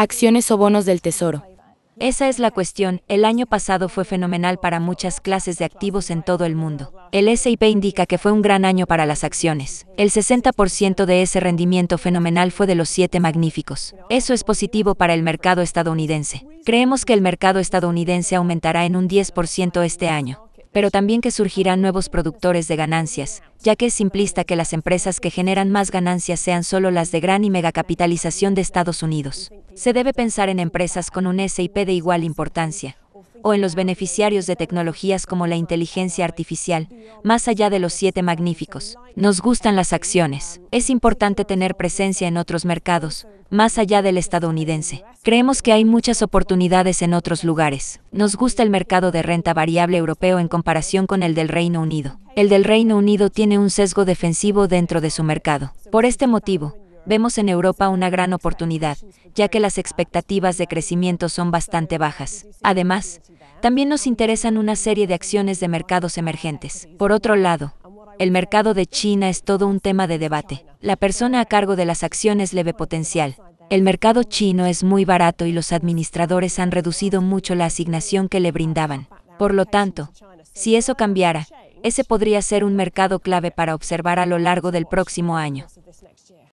Acciones o bonos del Tesoro. Esa es la cuestión, el año pasado fue fenomenal para muchas clases de activos en todo el mundo. El SIP indica que fue un gran año para las acciones. El 60% de ese rendimiento fenomenal fue de los siete magníficos. Eso es positivo para el mercado estadounidense. Creemos que el mercado estadounidense aumentará en un 10% este año pero también que surgirán nuevos productores de ganancias, ya que es simplista que las empresas que generan más ganancias sean solo las de gran y megacapitalización de Estados Unidos. Se debe pensar en empresas con un SIP de igual importancia, o en los beneficiarios de tecnologías como la inteligencia artificial, más allá de los siete magníficos. Nos gustan las acciones. Es importante tener presencia en otros mercados, más allá del estadounidense. Creemos que hay muchas oportunidades en otros lugares. Nos gusta el mercado de renta variable europeo en comparación con el del Reino Unido. El del Reino Unido tiene un sesgo defensivo dentro de su mercado. Por este motivo, vemos en Europa una gran oportunidad, ya que las expectativas de crecimiento son bastante bajas. Además, también nos interesan una serie de acciones de mercados emergentes. Por otro lado, el mercado de China es todo un tema de debate. La persona a cargo de las acciones le ve potencial. El mercado chino es muy barato y los administradores han reducido mucho la asignación que le brindaban. Por lo tanto, si eso cambiara, ese podría ser un mercado clave para observar a lo largo del próximo año.